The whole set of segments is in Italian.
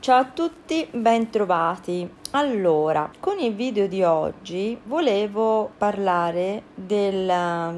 Ciao a tutti, bentrovati. Allora, con il video di oggi volevo parlare del,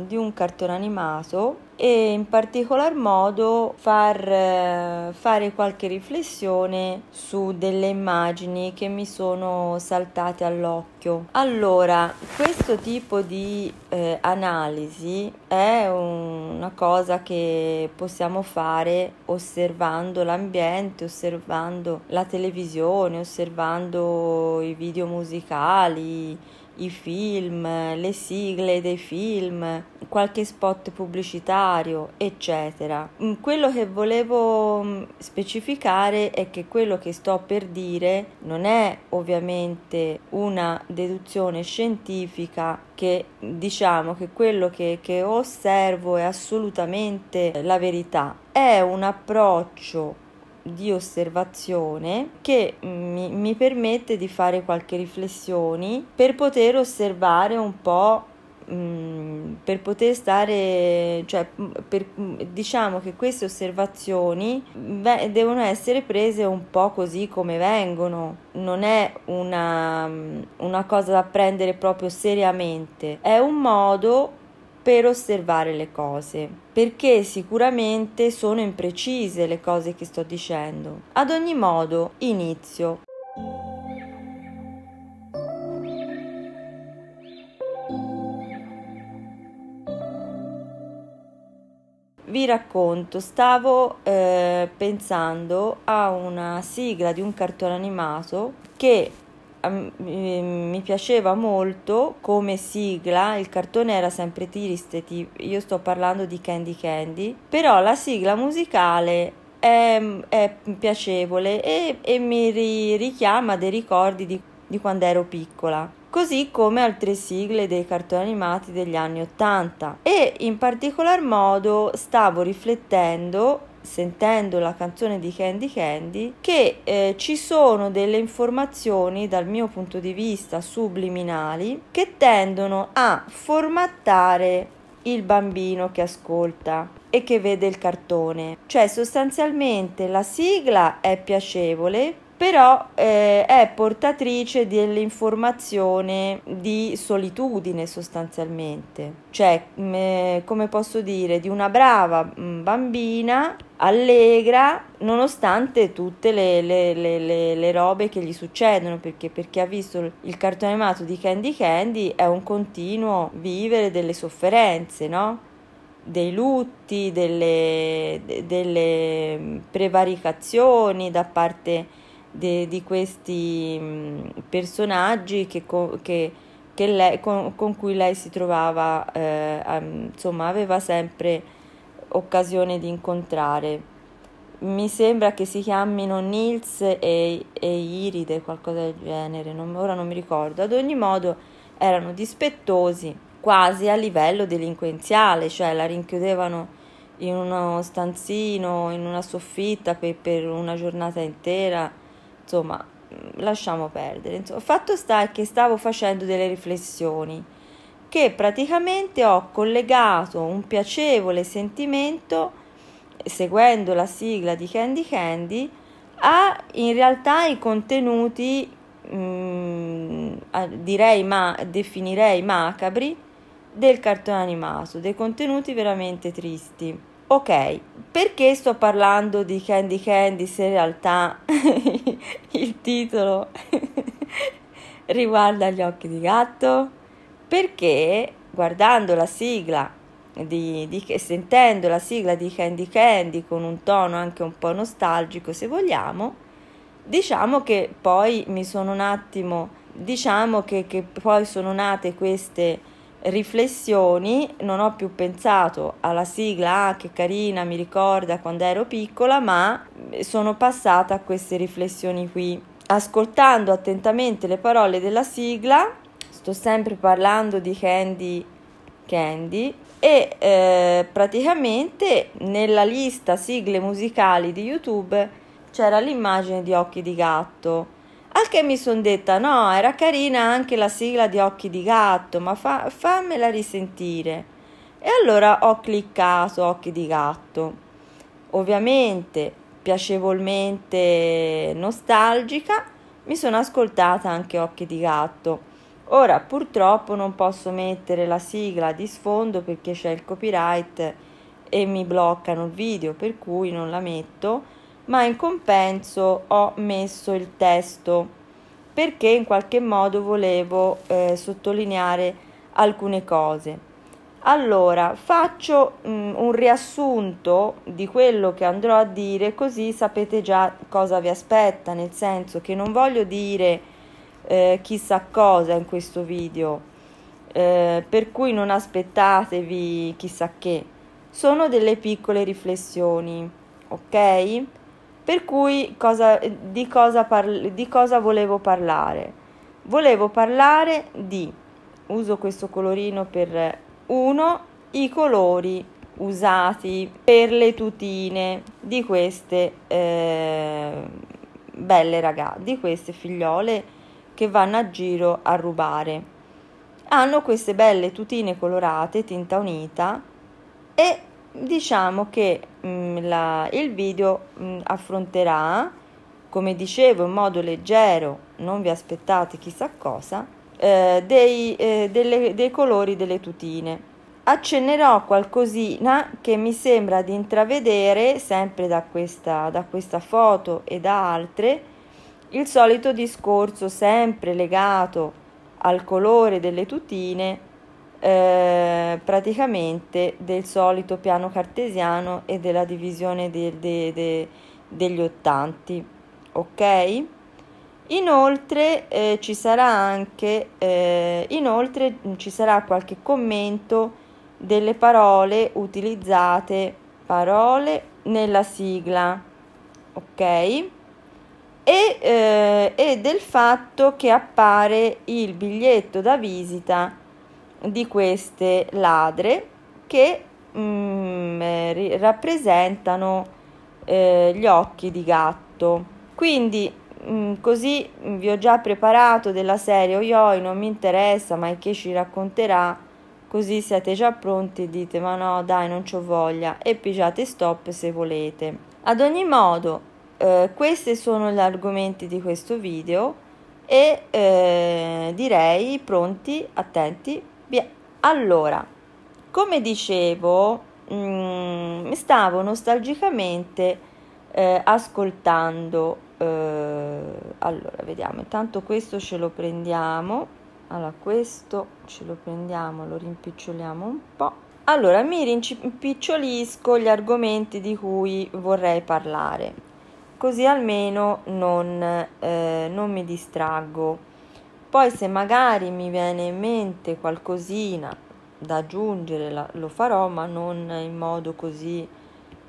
di un cartone animato e in particolar modo far eh, fare qualche riflessione su delle immagini che mi sono saltate all'occhio. Allora, questo tipo di eh, analisi è un, una cosa che possiamo fare osservando l'ambiente, osservando la televisione, osservando i video musicali i film, le sigle dei film, qualche spot pubblicitario, eccetera. Mm, quello che volevo mm, specificare è che quello che sto per dire non è ovviamente una deduzione scientifica che diciamo che quello che, che osservo è assolutamente la verità. È un approccio di osservazione che mm, mi, mi permette di fare qualche riflessione per poter osservare un po' mm, per poter stare, cioè, mm, per, diciamo che queste osservazioni beh, devono essere prese un po' così come vengono, non è una, una cosa da prendere proprio seriamente, è un modo per osservare le cose, perché sicuramente sono imprecise le cose che sto dicendo. Ad ogni modo, inizio. vi racconto, stavo eh, pensando a una sigla di un cartone animato che mi piaceva molto come sigla, il cartone era sempre triste, io sto parlando di Candy Candy, però la sigla musicale è, è piacevole e, e mi ri, richiama dei ricordi di, di quando ero piccola così come altre sigle dei cartoni animati degli anni 80 e in particolar modo stavo riflettendo sentendo la canzone di Candy Candy che eh, ci sono delle informazioni dal mio punto di vista subliminali che tendono a formattare il bambino che ascolta e che vede il cartone. Cioè sostanzialmente la sigla è piacevole però eh, è portatrice dell'informazione di solitudine sostanzialmente, cioè mh, mm, eh, come posso dire, di una brava mh, mm, bambina allegra nonostante tutte le, le, le, le, robe che gli succedono, perché per ha visto il cartone animato di Candy Candy è un continuo vivere delle sofferenze, no? dei lutti, delle, delle mm, prevaricazioni da parte de, di questi mm, personaggi che, che, che lei, con, con, cui lei si trovava, eh, insomma, aveva sempre occasione di incontrare. Mi sembra che si chiamino Nils e, e Iride, qualcosa del genere, non, ora non mi ricordo. Ad ogni modo erano dispettosi, quasi a livello delinquenziale, cioè la rinchiudevano in uno stanzino, in una soffitta per, per una giornata intera insomma, mm, lasciamo perdere. Insomma, fatto sta che stavo facendo delle riflessioni che praticamente ho collegato un piacevole sentimento seguendo la sigla di Candy Candy a in realtà i contenuti mh, mm, direi ma definirei macabri del cartone animato, dei contenuti veramente tristi. Ok, perché sto parlando di Candy Candy se in realtà il titolo riguarda gli occhi di gatto? Perché guardando la sigla di, di, sentendo la sigla di Candy Candy con un tono anche un po' nostalgico se vogliamo, diciamo che poi mi sono un attimo, diciamo che, che poi sono nate queste riflessioni, non ho più pensato alla sigla, ah, che carina, mi ricorda quando ero piccola, ma mm, sono passata a queste riflessioni qui. Ascoltando attentamente le parole della sigla, sto sempre parlando di Candy Candy e eh, praticamente nella lista sigle musicali di YouTube c'era l'immagine di Occhi di Gatto al che mi sono detta, no, era carina anche la sigla di Occhi di Gatto, ma fa, fammela risentire. E allora ho cliccato Occhi di Gatto. Ovviamente, piacevolmente nostalgica, mi sono ascoltata anche Occhi di Gatto. Ora purtroppo non posso mettere la sigla di sfondo perché c'è il copyright e mi bloccano il video, per cui non la metto ma in compenso ho messo il testo perché in qualche modo volevo eh, sottolineare alcune cose. Allora, faccio mh, mm, un riassunto di quello che andrò a dire così sapete già cosa vi aspetta, nel senso che non voglio dire eh, chissà cosa in questo video, eh, per cui non aspettatevi chissà che. Sono delle piccole riflessioni, ok? Per cui cosa, di, cosa parl- di cosa volevo parlare? Volevo parlare di, uso questo colorino per 1, i colori usati per le tutine di queste eh, belle ragazze, di queste figliole che vanno a giro a rubare. Hanno queste belle tutine colorate, tinta unita e diciamo che mh, mm, la, il video mh, mm, affronterà, come dicevo, in modo leggero, non vi aspettate chissà cosa, eh, dei, eh, delle, dei colori delle tutine. Accennerò qualcosina che mi sembra di intravedere, sempre da questa, da questa foto e da altre, il solito discorso sempre legato al colore delle tutine eh, praticamente del solito piano cartesiano e della divisione de, de, de, degli ottanti. Ok? Inoltre, eh, ci sarà anche, eh, inoltre ci sarà qualche commento delle parole utilizzate parole nella sigla, ok? E, eh, e, del fatto che appare il biglietto da visita di queste ladre che mm, eh, rappresentano eh, gli occhi di gatto. Quindi mm, così mm, vi ho già preparato della serie Oioi, oh, non mi interessa, ma che ci racconterà, così siete già pronti e dite ma no dai non c'ho voglia e pigiate stop se volete. Ad ogni modo, eh, questi sono gli argomenti di questo video e eh, direi pronti, attenti allora, come dicevo, mh, mm, stavo nostalgicamente eh, ascoltando. Eh, allora, vediamo, intanto questo ce lo prendiamo. Allora, questo ce lo prendiamo, lo rimpiccioliamo un po'. Allora, mi rimpicciolisco gli argomenti di cui vorrei parlare, così almeno non, eh, non mi distraggo poi se magari mi viene in mente qualcosina da aggiungere lo farò, ma non in modo così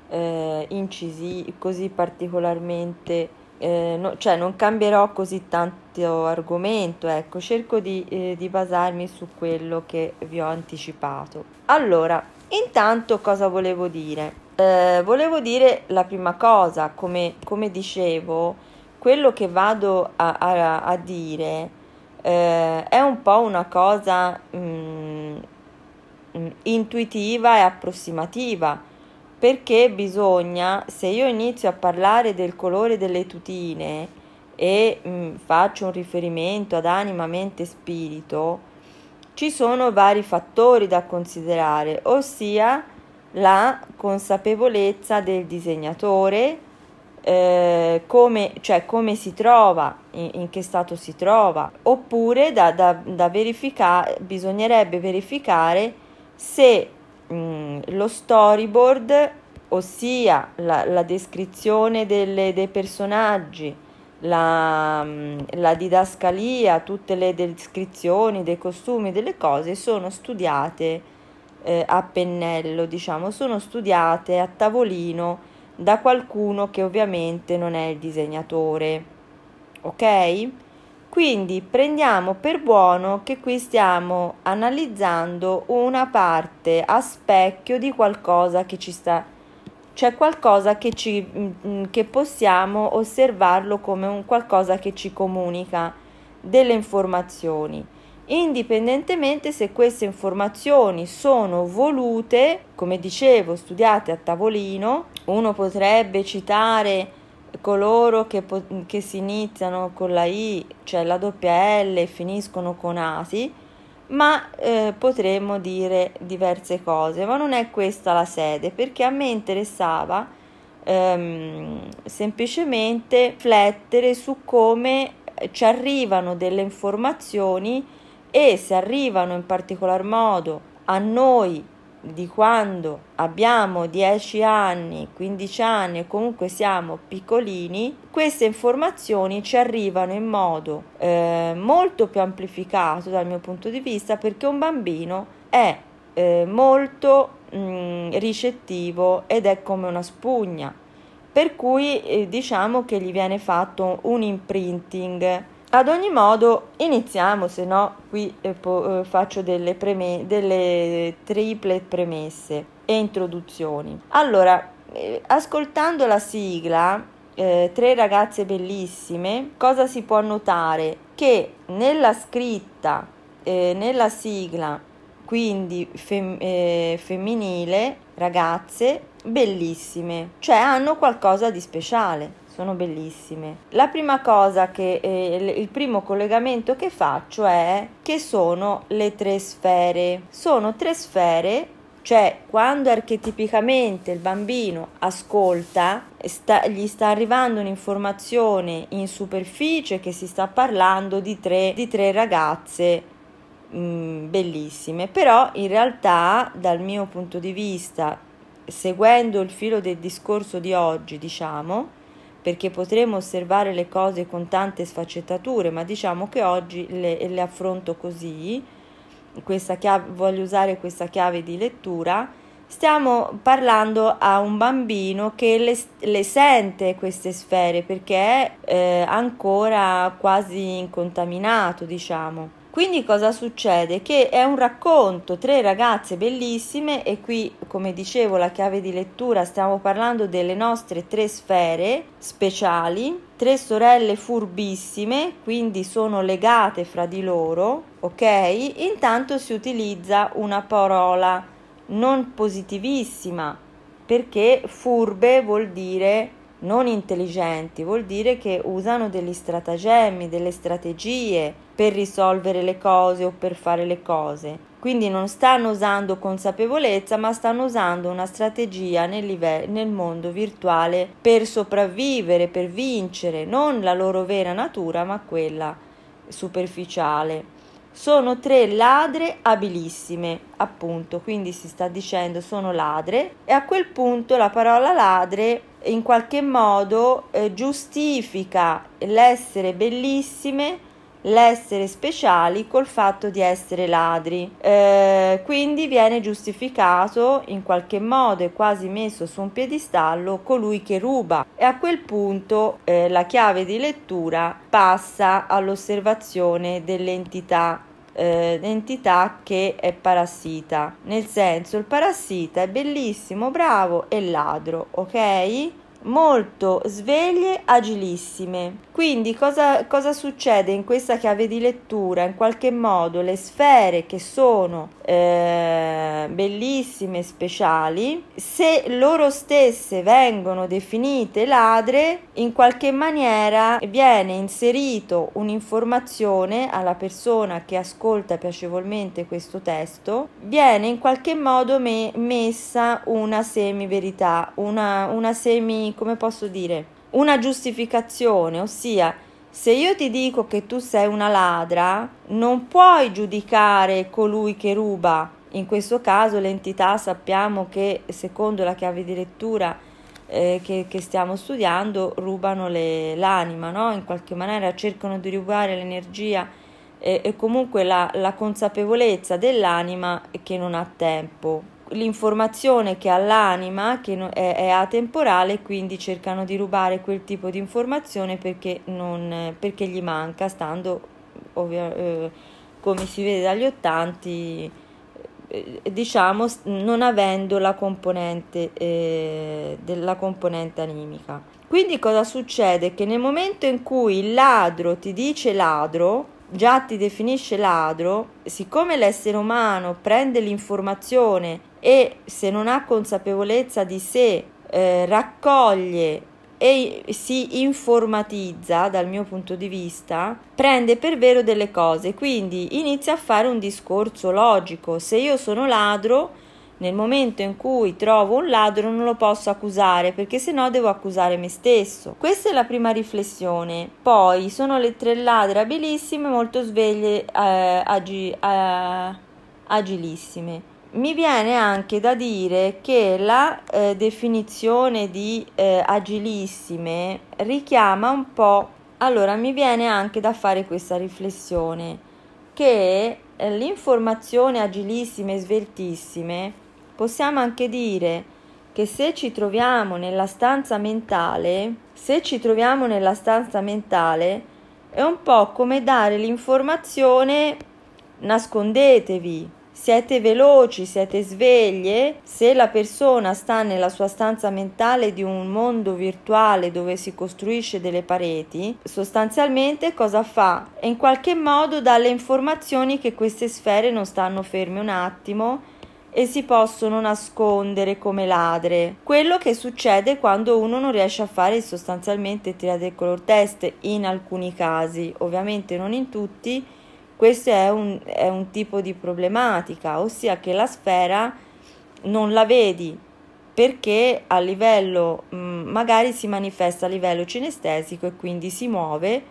eh, incisivo, così particolarmente, eh, no, cioè non cambierò così tanto argomento, ecco, cerco di, eh, di basarmi su quello che vi ho anticipato. Allora, intanto cosa volevo dire? Eh, volevo dire la prima cosa, come, come dicevo, quello che vado a, a, a dire eh, è un po' una cosa mh, mm, mm, intuitiva e approssimativa perché bisogna, se io inizio a parlare del colore delle tutine e mh, mm, faccio un riferimento ad anima, mente e spirito, ci sono vari fattori da considerare, ossia la consapevolezza del disegnatore, eh, come, cioè, come, si trova, in, in, che stato si trova, oppure da, da, da verificare, bisognerebbe verificare se mh, mm, lo storyboard, ossia la, la descrizione delle, dei personaggi, la, mm, la didascalia, tutte le descrizioni dei costumi, delle cose, sono studiate eh, a pennello, diciamo, sono studiate a tavolino da qualcuno che ovviamente non è il disegnatore. Ok? Quindi prendiamo per buono che qui stiamo analizzando una parte a specchio di qualcosa che ci sta cioè qualcosa che, ci, mm, che possiamo osservarlo come un qualcosa che ci comunica delle informazioni, indipendentemente se queste informazioni sono volute, come dicevo, studiate a tavolino uno potrebbe citare coloro che, che si iniziano con la I, cioè la doppia L e finiscono con ASI, ma eh, potremmo dire diverse cose, ma non è questa la sede, perché a me interessava ehm, semplicemente riflettere su come ci arrivano delle informazioni e se arrivano in particolar modo a noi di quando abbiamo 10 anni, 15 anni o comunque siamo piccolini, queste informazioni ci arrivano in modo eh, molto più amplificato dal mio punto di vista perché un bambino è eh, molto mh, mm, ricettivo ed è come una spugna, per cui eh, diciamo che gli viene fatto un imprinting ad ogni modo, iniziamo, se no qui eh, po- eh, faccio delle, preme- delle triple premesse e introduzioni. Allora, eh, ascoltando la sigla, eh, tre ragazze bellissime, cosa si può notare? Che nella scritta, eh, nella sigla, quindi fem- eh, femminile, ragazze bellissime, cioè hanno qualcosa di speciale sono bellissime. La prima cosa che eh, il primo collegamento che faccio è che sono le tre sfere. Sono tre sfere cioè quando archetipicamente il bambino ascolta, sta, gli sta arrivando un'informazione in superficie che si sta parlando di tre, di tre ragazze mh, mm, bellissime, però in realtà dal mio punto di vista, seguendo il filo del discorso di oggi, diciamo, perché potremmo osservare le cose con tante sfaccettature, ma diciamo che oggi le, le affronto così, chiave, voglio usare questa chiave di lettura, stiamo parlando a un bambino che le, le sente queste sfere perché è eh, ancora quasi incontaminato, diciamo. Quindi cosa succede? Che è un racconto, tre ragazze bellissime e qui come dicevo la chiave di lettura stiamo parlando delle nostre tre sfere speciali, tre sorelle furbissime, quindi sono legate fra di loro, ok? Intanto si utilizza una parola non positivissima perché furbe vuol dire non intelligenti, vuol dire che usano degli stratagemmi, delle strategie per risolvere le cose o per fare le cose. Quindi non stanno usando consapevolezza, ma stanno usando una strategia nel, livello, nel mondo virtuale per sopravvivere, per vincere, non la loro vera natura, ma quella superficiale. Sono tre ladre abilissime, appunto, quindi si sta dicendo sono ladre e a quel punto la parola ladre in qualche modo eh, giustifica l'essere bellissime l'essere speciali col fatto di essere ladri eh, quindi viene giustificato in qualche modo e quasi messo su un piedistallo colui che ruba e a quel punto eh, la chiave di lettura passa all'osservazione dell'entità eh, entità che è parassita. Nel senso, il parassita è bellissimo, bravo e ladro, ok? molto sveglie, agilissime. Quindi cosa, cosa, succede in questa chiave di lettura? In qualche modo le sfere che sono eh, bellissime, speciali, se loro stesse vengono definite ladre, in qualche maniera viene inserito un'informazione alla persona che ascolta piacevolmente questo testo, viene in qualche modo me- messa una semi-verità, una, una semi come posso dire, una giustificazione, ossia se io ti dico che tu sei una ladra, non puoi giudicare colui che ruba. In questo caso l'entità sappiamo che secondo la chiave di lettura eh, che, che, stiamo studiando rubano le, l'anima, no? in qualche maniera cercano di rubare l'energia eh, e, comunque la, la consapevolezza dell'anima che non ha tempo l'informazione che ha l'anima, che è, è atemporale, quindi cercano di rubare quel tipo di informazione perché, non, perché gli manca, stando ovvia, eh, come si vede dagli ottanti, eh, diciamo non avendo la componente, eh, della componente animica. Quindi cosa succede? Che nel momento in cui il ladro ti dice ladro, già ti definisce ladro, siccome l'essere umano prende l'informazione e se non ha consapevolezza di sé eh, raccoglie e si informatizza dal mio punto di vista, prende per vero delle cose, quindi inizia a fare un discorso logico. Se io sono ladro, nel momento in cui trovo un ladro non lo posso accusare perché sennò devo accusare me stesso. Questa è la prima riflessione. Poi sono le tre ladre abilissime, molto sveglie, eh, agi, eh, agilissime mi viene anche da dire che la eh, definizione di eh, agilissime richiama un po'. Allora, mi viene anche da fare questa riflessione che eh, l'informazione agilissime e sveltissime possiamo anche dire che se ci troviamo nella stanza mentale, se ci troviamo nella stanza mentale è un po' come dare l'informazione nascondetevi siete veloci, siete sveglie? Se la persona sta nella sua stanza mentale di un mondo virtuale dove si costruisce delle pareti, sostanzialmente cosa fa? In qualche modo dà le informazioni che queste sfere non stanno ferme un attimo e si possono nascondere come ladre. Quello che succede quando uno non riesce a fare sostanzialmente tirate color test in alcuni casi, ovviamente non in tutti, questo è un, è un tipo di problematica, ossia che la sfera non la vedi perché a livello mm, magari si manifesta a livello cinestesico e quindi si muove,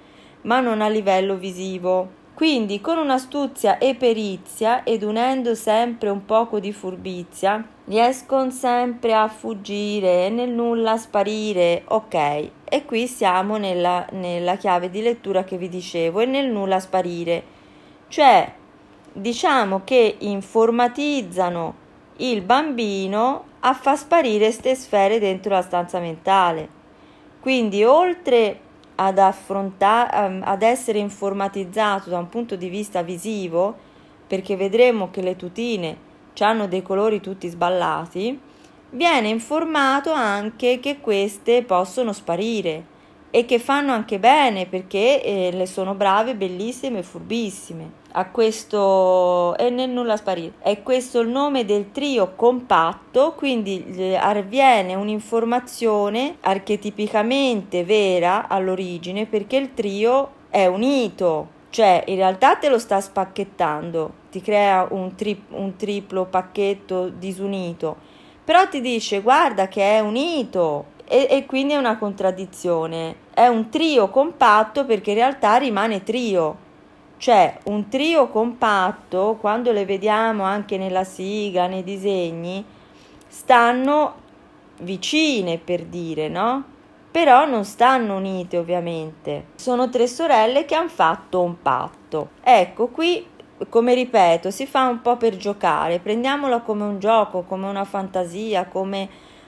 ma non a livello visivo. Quindi con un'astuzia e perizia ed unendo sempre un poco di furbizia, riescono sempre a fuggire e nel nulla a sparire, ok? E qui siamo nella, nella chiave di lettura che vi dicevo, e nel nulla a sparire cioè diciamo che informatizzano il bambino a far sparire queste sfere dentro la stanza mentale. Quindi oltre ad, ehm, ad essere informatizzato da un punto di vista visivo, perché vedremo che le tutine hanno dei colori tutti sballati, viene informato anche che queste possono sparire e che fanno anche bene perché eh, le sono brave, bellissime, furbissime. A questo e nel nulla sparire. È questo il nome del trio compatto, quindi avviene un'informazione archetipicamente vera all'origine perché il trio è unito, cioè in realtà te lo sta spacchettando, ti crea un, tri- un triplo pacchetto disunito, però ti dice guarda che è unito e, e quindi è una contraddizione è un trio compatto perché in realtà rimane trio. Cioè un trio compatto, quando le vediamo anche nella sigla, nei disegni, stanno vicine per dire, no? Però non stanno unite ovviamente. Sono tre sorelle che hanno fatto un patto. Ecco, qui come ripeto, si fa un po' per giocare, Prendiamola come un gioco, come una fantasia, come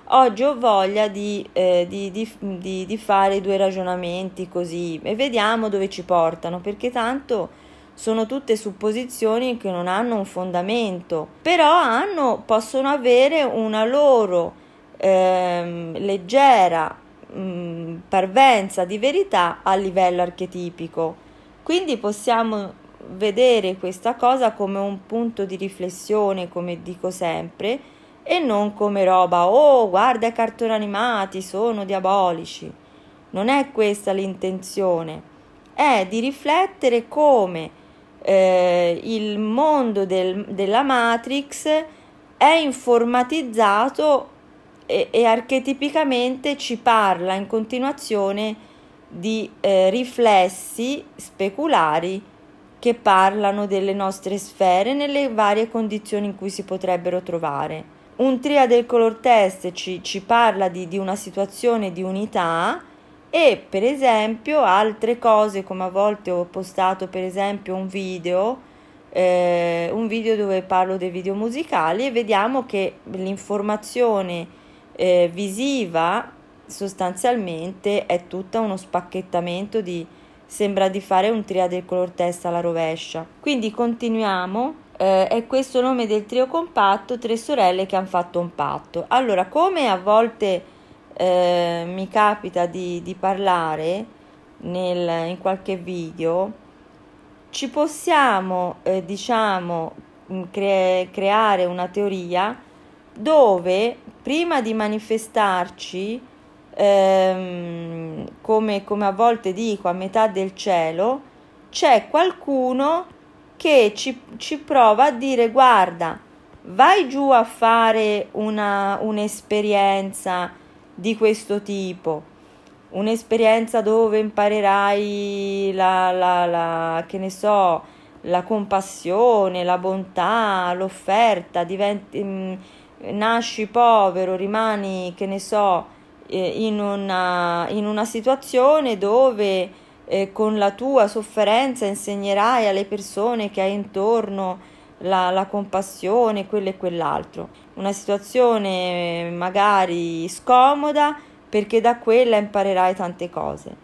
Oggi ho voglia di, eh, di, di, di fare due ragionamenti così e vediamo dove ci portano, perché tanto sono tutte supposizioni che non hanno un fondamento, però hanno, possono avere una loro ehm, leggera mh, mm, parvenza di verità a livello archetipico. Quindi possiamo vedere questa cosa come un punto di riflessione, come dico sempre, e non come roba oh guarda i cartoni animati sono diabolici. Non è questa l'intenzione, è di riflettere come eh, il mondo del, della Matrix è informatizzato e, e, archetipicamente ci parla in continuazione di eh, riflessi speculari che parlano delle nostre sfere nelle varie condizioni in cui si potrebbero trovare un tria del color test ci, ci parla di, di, una situazione di unità e per esempio altre cose come a volte ho postato per esempio un video eh, un video dove parlo dei video musicali e vediamo che l'informazione eh, visiva sostanzialmente è tutta uno spacchettamento di sembra di fare un tria del color test alla rovescia quindi continuiamo eh, è questo nome del trio compatto, tre sorelle che hanno fatto un patto. Allora, come a volte eh, mi capita di, di parlare nel, in qualche video, ci possiamo, eh, diciamo, mm, cre- creare una teoria dove prima di manifestarci, ehm, come, come a volte dico, a metà del cielo, c'è qualcuno che che ci, ci prova a dire guarda, vai giù a fare una, un'esperienza di questo tipo, un'esperienza dove imparerai la, la, la, che ne so, la compassione, la bontà, l'offerta, diventi, mh, mm, nasci povero, rimani, che ne so, eh, in, una, in una situazione dove eh, con la tua sofferenza insegnerai alle persone che hai intorno la, la, compassione, quello e quell'altro. Una situazione eh, magari scomoda perché da quella imparerai tante cose.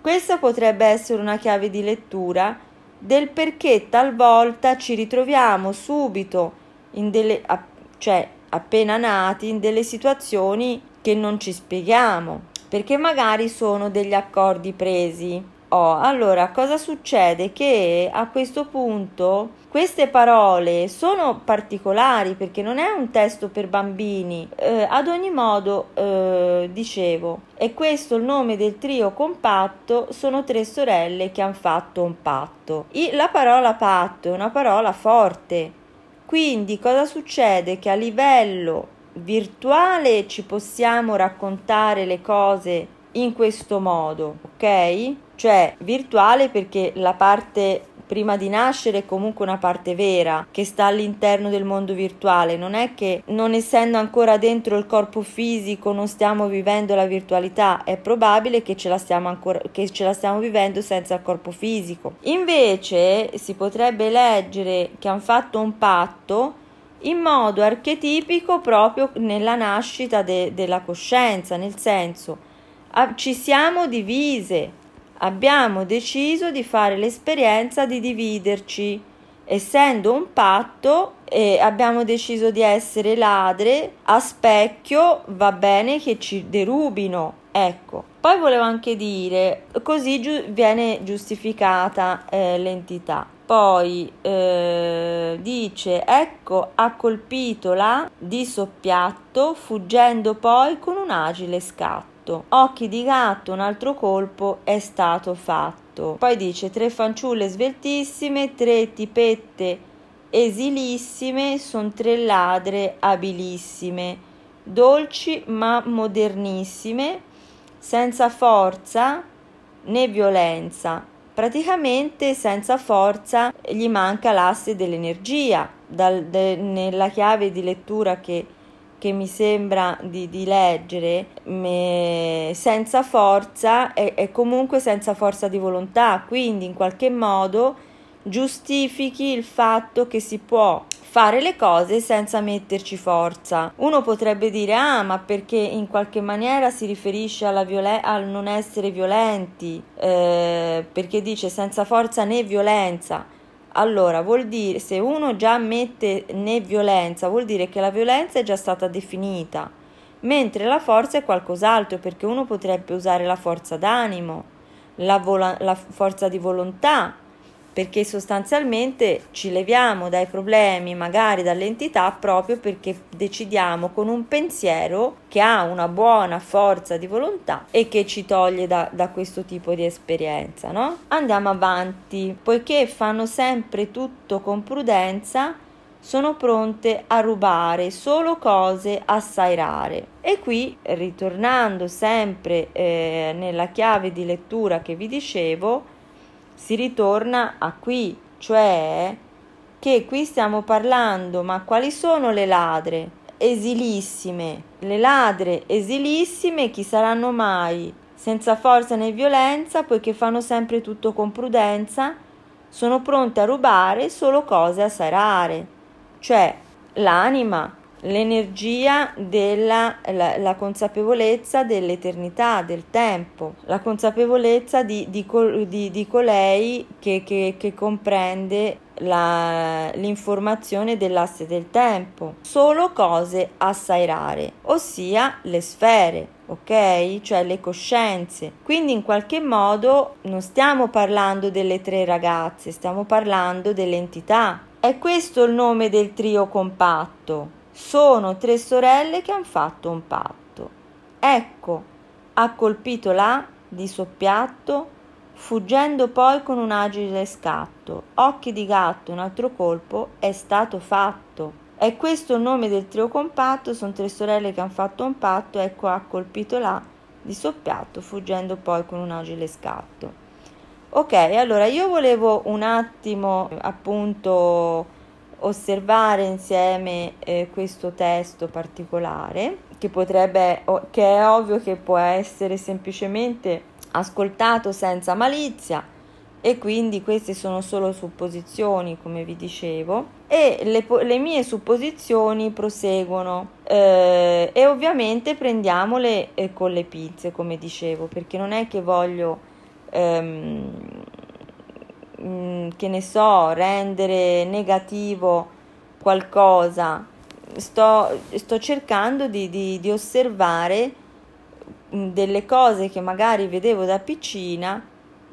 Questa potrebbe essere una chiave di lettura del perché talvolta ci ritroviamo subito, delle, cioè appena nati, in delle situazioni che non ci spieghiamo perché magari sono degli accordi presi. Oh, allora, cosa succede? Che a questo punto queste parole sono particolari perché non è un testo per bambini. Eh, ad ogni modo, eh, dicevo, è questo il nome del trio compatto, sono tre sorelle che hanno fatto un patto. I, la parola patto è una parola forte. Quindi cosa succede? Che a livello virtuale ci possiamo raccontare le cose in questo modo, ok? Cioè virtuale perché la parte prima di nascere è comunque una parte vera che sta all'interno del mondo virtuale, non è che non essendo ancora dentro il corpo fisico non stiamo vivendo la virtualità, è probabile che ce la stiamo, ancora, che ce la stiamo vivendo senza il corpo fisico. Invece si potrebbe leggere che hanno fatto un patto in modo archetipico proprio nella nascita de, della coscienza, nel senso a, ci siamo divise, abbiamo deciso di fare l'esperienza di dividerci. Essendo un patto eh, abbiamo deciso di essere ladre a specchio, va bene che ci derubino, Ecco, poi volevo anche dire, così giu- viene giustificata eh, l'entità. Poi eh, dice, ecco, ha colpito la di soppiatto, fuggendo poi con un agile scatto. Occhi di gatto, un altro colpo è stato fatto. Poi dice, tre fanciulle sveltissime, tre tipette esilissime, sono tre ladre abilissime, dolci ma modernissime senza forza né violenza. Praticamente senza forza gli manca l'asse dell'energia. Dal, de, nella chiave di lettura che, che mi sembra di, di leggere, me, senza forza è, è comunque senza forza di volontà, quindi in qualche modo giustifichi il fatto che si può fare le cose senza metterci forza. Uno potrebbe dire ah ma perché in qualche maniera si riferisce alla violen- al non essere violenti, eh, perché dice senza forza né violenza. Allora vuol dire se uno già mette né violenza vuol dire che la violenza è già stata definita, mentre la forza è qualcos'altro perché uno potrebbe usare la forza d'animo, la, vola- la forza di volontà, perché sostanzialmente ci leviamo dai problemi, magari dall'entità, proprio perché decidiamo con un pensiero che ha una buona forza di volontà e che ci toglie da, da questo tipo di esperienza. No? Andiamo avanti, poiché fanno sempre tutto con prudenza, sono pronte a rubare solo cose assai rare. E qui, ritornando sempre eh, nella chiave di lettura che vi dicevo, si ritorna a qui, cioè che qui stiamo parlando, ma quali sono le ladre? Esilissime. Le ladre esilissime chi saranno mai? Senza forza né violenza, poiché fanno sempre tutto con prudenza, sono pronte a rubare solo cose assai rare, cioè l'anima l'energia della la, la consapevolezza dell'eternità, del tempo, la consapevolezza di, di, di, di colei che, che, che comprende la, l'informazione dell'asse del tempo, solo cose assai rare, ossia le sfere, ok? Cioè le coscienze. Quindi in qualche modo non stiamo parlando delle tre ragazze, stiamo parlando dell'entità. È questo il nome del trio compatto. Sono tre sorelle che hanno fatto un patto. Ecco, ha colpito là di soppiatto, fuggendo poi con un agile scatto. Occhi di gatto, un altro colpo è stato fatto. È questo il nome del trio compatto, sono tre sorelle che hanno fatto un patto, ecco ha colpito là di soppiatto, fuggendo poi con un agile scatto. Ok, allora io volevo un attimo appunto osservare insieme eh, questo testo particolare che potrebbe o, che è ovvio che può essere semplicemente ascoltato senza malizia e quindi queste sono solo supposizioni come vi dicevo e le, le mie supposizioni proseguono eh, e ovviamente prendiamole eh, con le pizze come dicevo perché non è che voglio ehm, Mm, che ne so, rendere negativo qualcosa. Sto, sto cercando di, di, di osservare mm, delle cose che magari vedevo da piccina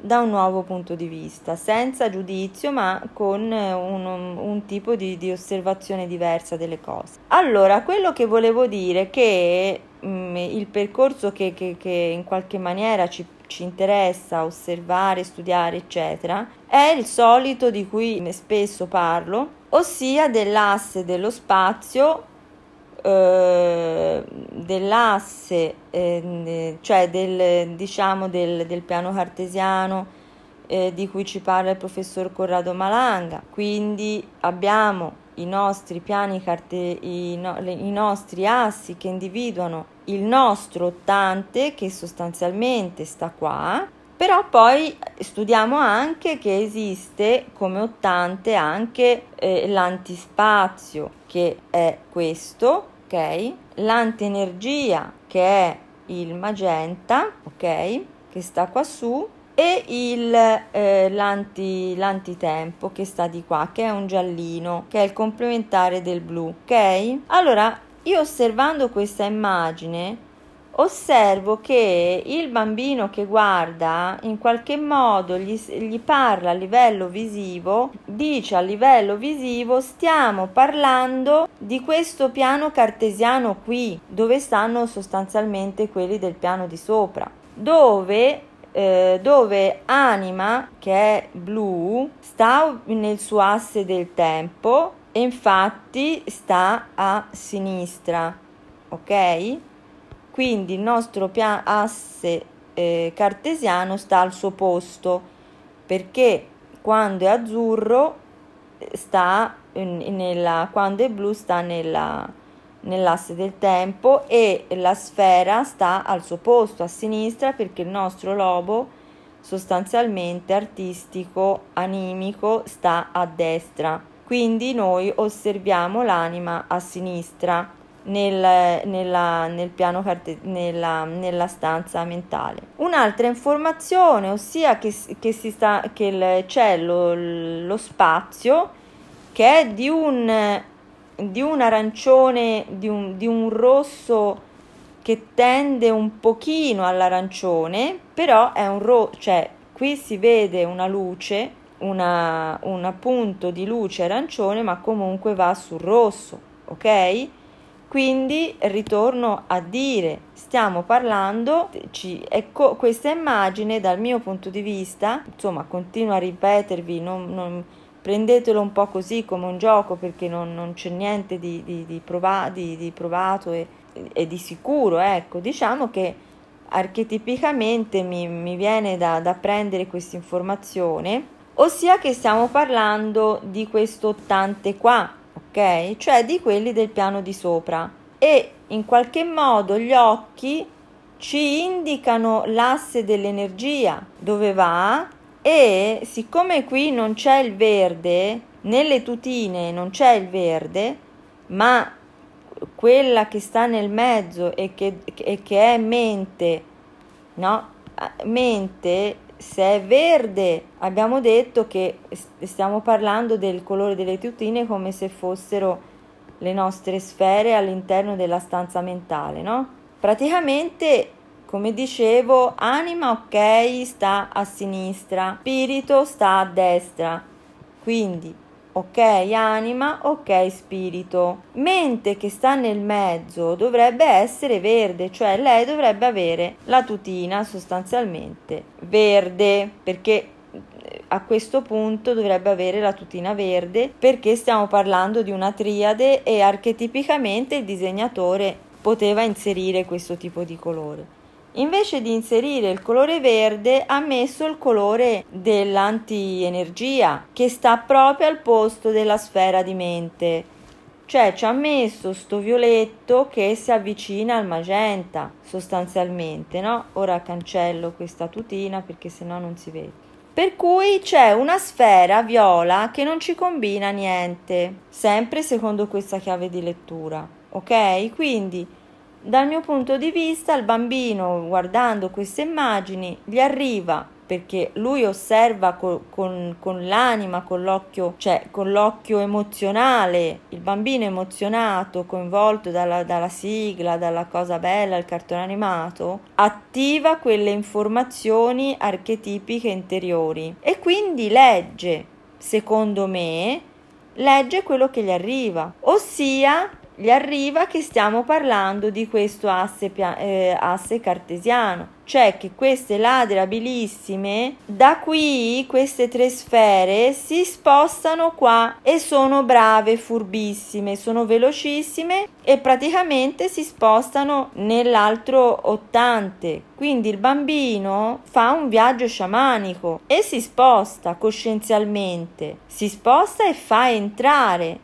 da un nuovo punto di vista, senza giudizio, ma con eh, un, un tipo di, di, osservazione diversa delle cose. Allora, quello che volevo dire è che Mm, il percorso che, che, che, in qualche maniera ci, ci interessa osservare, studiare, eccetera, è il solito di cui spesso parlo, ossia dell'asse dello spazio eh, dell'asse, eh, cioè del, diciamo del, del piano cartesiano eh, di cui ci parla il professor Corrado Malanga. Quindi abbiamo i nostri piani, carte, i, no, le, i nostri assi che individuano il nostro ottante che sostanzialmente sta qua, però poi studiamo anche che esiste come ottante anche eh, l'antispazio che è questo, ok? L'antienergia che è il magenta, ok? Che sta qua su e il, eh, l'anti, l'antitempo che sta di qua, che è un giallino, che è il complementare del blu, ok? Allora, io osservando questa immagine osservo che il bambino che guarda in qualche modo gli, gli, parla a livello visivo, dice a livello visivo stiamo parlando di questo piano cartesiano qui, dove stanno sostanzialmente quelli del piano di sopra, dove eh, dove anima, che è blu, sta nel suo asse del tempo e infatti sta a sinistra, ok? Quindi il nostro asse eh, cartesiano sta al suo posto perché quando è azzurro eh, sta nella, quando è blu sta nella, nell'asse del tempo e la sfera sta al suo posto a sinistra perché il nostro lobo sostanzialmente artistico animico sta a destra quindi noi osserviamo l'anima a sinistra nel, nella, nel piano carte, nella, nella, stanza mentale. Un'altra informazione, ossia che, che, sta, che il, c'è lo, lo, spazio che è di un di un arancione, di un, di un rosso che tende un pochino all'arancione, però è un rosso, cioè qui si vede una luce, una, un punto di luce arancione, ma comunque va sul rosso, ok? Quindi ritorno a dire, stiamo parlando, ci, ecco, questa immagine dal mio punto di vista, insomma, continuo a ripetervi, non, non prendetelo un po' così come un gioco perché non, non c'è niente di, di, di, prova, di provato e, e, di sicuro, ecco, diciamo che archetipicamente mi, mi viene da, da prendere questa informazione, ossia che stiamo parlando di questo ottante qua, ok? Cioè di quelli del piano di sopra e in qualche modo gli occhi ci indicano l'asse dell'energia, dove va e siccome qui non c'è il verde, nelle tutine non c'è il verde, ma quella che sta nel mezzo e che, e che è mente, no? Mente, se è verde, abbiamo detto che stiamo parlando del colore delle tutine come se fossero le nostre sfere all'interno della stanza mentale, no? Praticamente come dicevo, anima ok sta a sinistra, spirito sta a destra. Quindi ok anima, ok spirito. Mente che sta nel mezzo dovrebbe essere verde, cioè lei dovrebbe avere la tutina sostanzialmente verde, perché eh, a questo punto dovrebbe avere la tutina verde perché stiamo parlando di una triade e archetipicamente il disegnatore poteva inserire questo tipo di colore. Invece di inserire il colore verde ha messo il colore dell'anti-energia che sta proprio al posto della sfera di mente. Cioè ci ha messo sto violetto che si avvicina al magenta sostanzialmente, no? Ora cancello questa tutina perché sennò non si vede. Per cui c'è una sfera viola che non ci combina niente, sempre secondo questa chiave di lettura. Ok? Quindi dal mio punto di vista, il bambino guardando queste immagini gli arriva perché lui osserva con, con, con l'anima, con l'occhio, cioè con l'occhio emozionale, il bambino emozionato, coinvolto dalla, dalla sigla, dalla cosa bella, il cartone animato, attiva quelle informazioni archetipiche interiori e quindi legge, secondo me, legge quello che gli arriva, ossia gli arriva che stiamo parlando di questo asse, eh, asse, cartesiano, cioè che queste ladre abilissime da qui, queste tre sfere, si spostano qua e sono brave, furbissime, sono velocissime e praticamente si spostano nell'altro ottante. Quindi il bambino fa un viaggio sciamanico e si sposta coscienzialmente, si sposta e fa entrare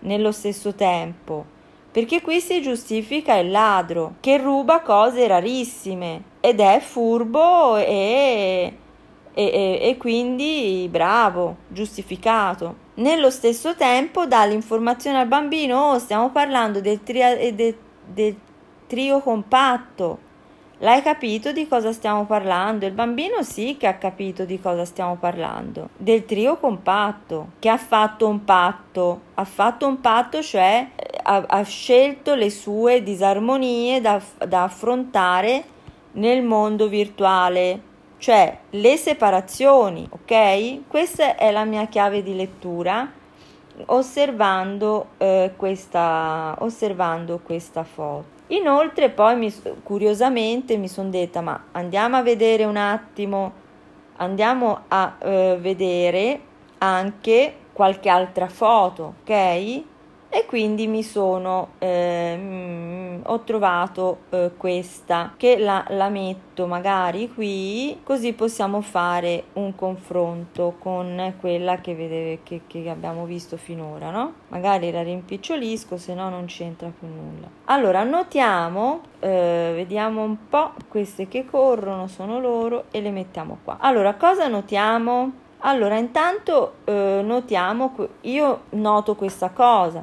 nello stesso tempo perché qui si giustifica il ladro che ruba cose rarissime ed è furbo e, e, e, e quindi bravo, giustificato. Nello stesso tempo dà l'informazione al bambino, oh, stiamo parlando del, tria, del, del trio compatto L'hai capito di cosa stiamo parlando? Il bambino sì che ha capito di cosa stiamo parlando. Del trio compatto, che ha fatto un patto. Ha fatto un patto, cioè ha, ha scelto le sue disarmonie da, da affrontare nel mondo virtuale cioè le separazioni, ok? Questa è la mia chiave di lettura osservando, eh, questa, osservando questa foto. Inoltre poi mi, curiosamente mi sono detta ma andiamo a vedere un attimo, andiamo a eh, vedere anche qualche altra foto, ok? e quindi mi sono eh, ho trovato eh, questa che la, la, metto magari qui così possiamo fare un confronto con quella che, vede, che, che abbiamo visto finora no? magari la rimpicciolisco se no non c'entra più nulla allora notiamo eh, vediamo un po' queste che corrono sono loro e le mettiamo qua allora cosa notiamo allora, intanto eh, notiamo, io noto questa cosa,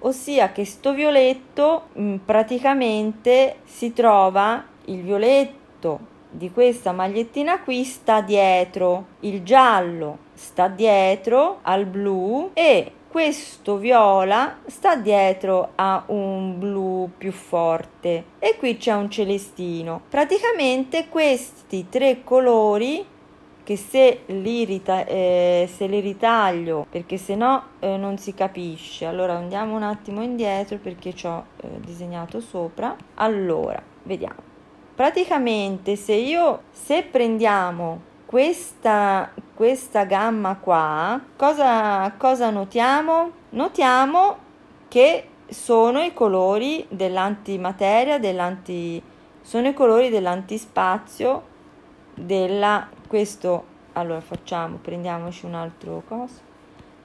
ossia che sto violetto mh, mm, praticamente si trova il violetto di questa magliettina qui sta dietro, il giallo sta dietro al blu e questo viola sta dietro a un blu più forte e qui c'è un celestino. Praticamente questi tre colori che se li, rita- eh, se li ritaglio perché se no eh, non si capisce allora andiamo un attimo indietro perché ci ho eh, disegnato sopra allora vediamo praticamente se io se prendiamo questa, questa gamma qua cosa, cosa notiamo notiamo che sono i colori dell'antimateria dell'anti sono i colori dell'antispazio della questo allora facciamo prendiamoci un altro coso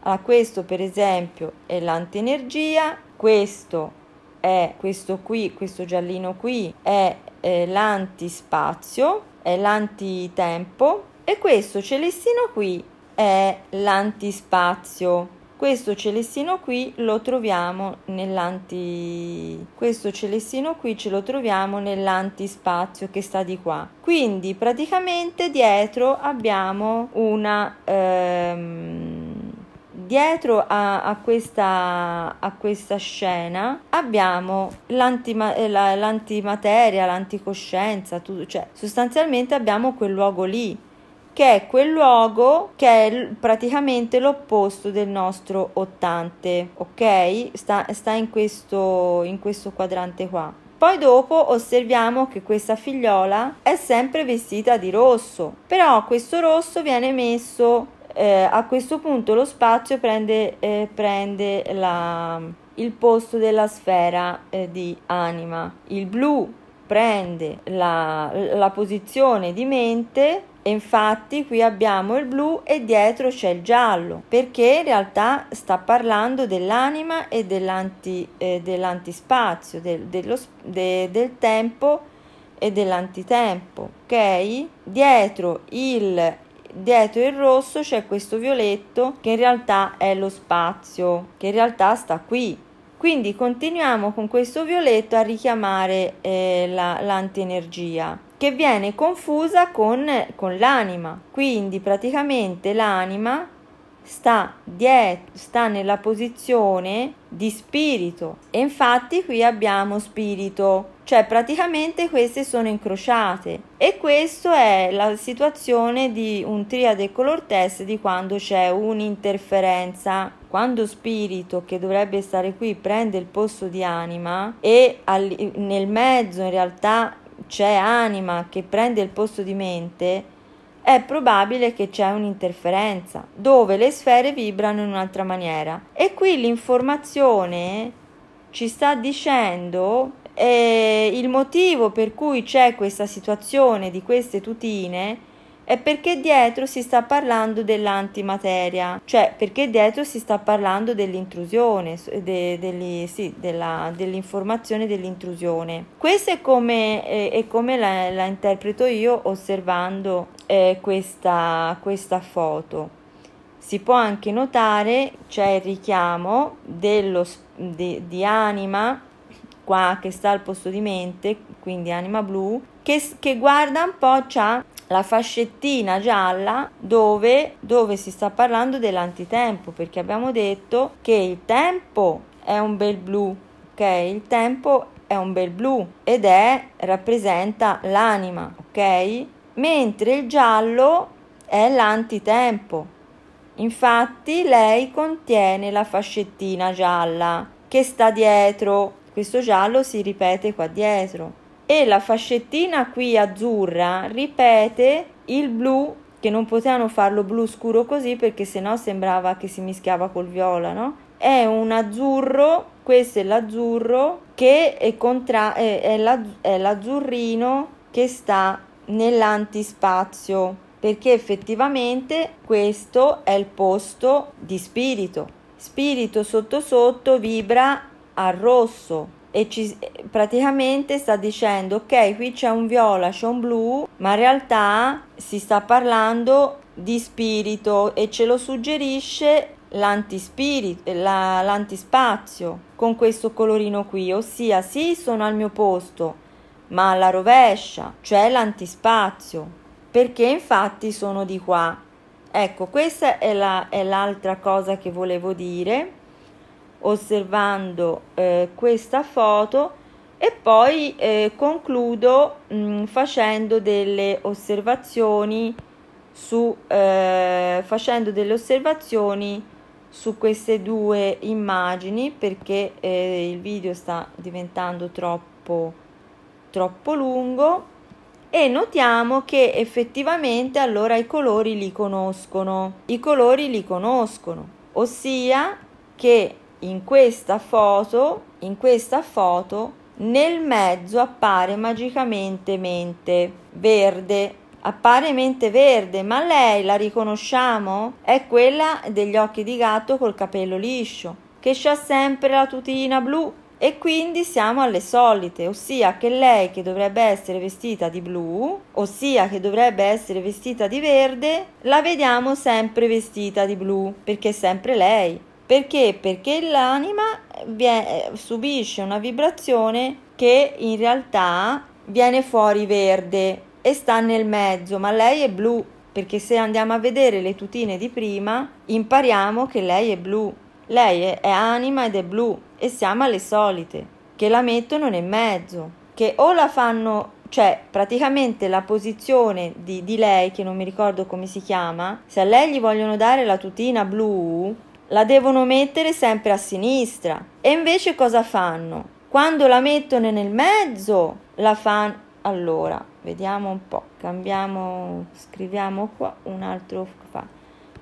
allora questo per esempio è l'antienergia questo è questo qui questo giallino qui è eh, l'antispazio è l'antitempo e questo celestino qui è l'antispazio questo celestino qui lo troviamo nell'anti questo celestino qui ce lo troviamo nell'antispazio che sta di qua. Quindi praticamente dietro abbiamo una ehm, dietro a, a, questa, a questa scena abbiamo l'antima, eh, l'antimateria, l'anticoscienza, tutto, cioè sostanzialmente abbiamo quel luogo lì che è quel luogo che è praticamente l'opposto del nostro ottante, ok? Sta, sta in, questo, in questo quadrante qua. Poi dopo osserviamo che questa figliola è sempre vestita di rosso, però questo rosso viene messo eh, a questo punto lo spazio prende, eh, prende la, il posto della sfera eh, di anima. Il blu prende la, la posizione di mente e infatti qui abbiamo il blu e dietro c'è il giallo, perché in realtà sta parlando dell'anima e dell'anti, eh, dell'antispazio, del, dello, de, del tempo e dell'antitempo, ok? Dietro il, dietro il rosso c'è questo violetto che in realtà è lo spazio, che in realtà sta qui. Quindi continuiamo con questo violetto a richiamare eh, la, l'antienergia che viene confusa con, con l'anima. Quindi praticamente l'anima sta dietro, sta nella posizione di spirito. E infatti qui abbiamo spirito, cioè praticamente queste sono incrociate. E questa è la situazione di un triade color test di quando c'è un'interferenza. Quando spirito, che dovrebbe stare qui, prende il posto di anima e al, nel mezzo in realtà c'è anima che prende il posto di mente, è probabile che c'è un'interferenza dove le sfere vibrano in un'altra maniera. E qui l'informazione ci sta dicendo eh, il motivo per cui c'è questa situazione di queste tutine è perché dietro si sta parlando dell'antimateria, cioè perché dietro si sta parlando dell'intrusione, de, degli, sì, della, dell'informazione dell'intrusione. Questo è come, eh, è come la, la, interpreto io osservando eh, questa, questa foto. Si può anche notare c'è il richiamo dello, di, di anima qua che sta al posto di mente, quindi anima blu, che, che guarda un po' c'ha la fascettina gialla dove, dove si sta parlando dell'antitempo, perché abbiamo detto che il tempo è un bel blu, ok? Il tempo è un bel blu ed è rappresenta l'anima, ok? Mentre il giallo è l'antitempo. Infatti lei contiene la fascettina gialla che sta dietro. Questo giallo si ripete qua dietro e la fascettina qui azzurra ripete il blu che non potevano farlo blu scuro così perché sennò sembrava che si mischiava col viola, no? È un azzurro, questo è l'azzurro che è, contra- è, è, l'az- è l'azzurrino che sta nell'antispazio perché effettivamente questo è il posto di spirito. Spirito sotto sotto vibra al rosso, e ci, praticamente sta dicendo ok qui c'è un viola c'è un blu ma in realtà si sta parlando di spirito e ce lo suggerisce la, l'antispazio con questo colorino qui ossia sì sono al mio posto ma alla rovescia cioè l'antispazio perché infatti sono di qua ecco questa è, la, è l'altra cosa che volevo dire osservando eh, questa foto e poi eh, concludo mh, mm, facendo delle osservazioni su eh, facendo delle osservazioni su queste due immagini perché eh, il video sta diventando troppo troppo lungo e notiamo che effettivamente allora i colori li conoscono i colori li conoscono ossia che in questa foto, in questa foto nel mezzo appare magicamente mente verde. Appare mente verde, ma lei la riconosciamo? È quella degli occhi di gatto col capello liscio, che ha sempre la tutina blu. E quindi siamo alle solite, ossia che lei che dovrebbe essere vestita di blu, ossia che dovrebbe essere vestita di verde, la vediamo sempre vestita di blu, perché è sempre lei. Perché? Perché l'anima subisce una vibrazione che in realtà viene fuori verde e sta nel mezzo, ma lei è blu, perché se andiamo a vedere le tutine di prima impariamo che lei è blu, lei è, è anima ed è blu e siamo alle solite, che la mettono nel mezzo, che o la fanno cioè praticamente la posizione di, di, lei, che non mi ricordo come si chiama, se a lei gli vogliono dare la tutina blu, la devono mettere sempre a sinistra. E invece cosa fanno? Quando la mettono nel mezzo, la fanno... Allora, vediamo un po', cambiamo, scriviamo qua un altro fa.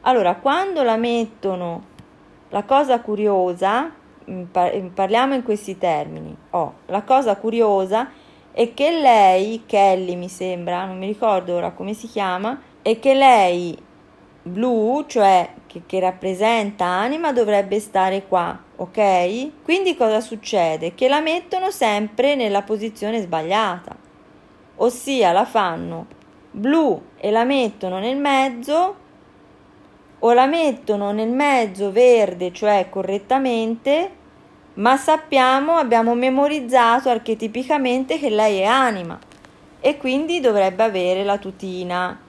Allora, quando la mettono, la cosa curiosa, mm, mm, parliamo in questi termini, oh, la cosa curiosa è che lei, Kelly mi sembra, non mi ricordo ora come si chiama, è che lei blu, cioè che, che, rappresenta anima, dovrebbe stare qua, ok? Quindi cosa succede? Che la mettono sempre nella posizione sbagliata, ossia la fanno blu e la mettono nel mezzo o la mettono nel mezzo verde, cioè correttamente, ma sappiamo, abbiamo memorizzato archetipicamente che lei è anima e quindi dovrebbe avere la tutina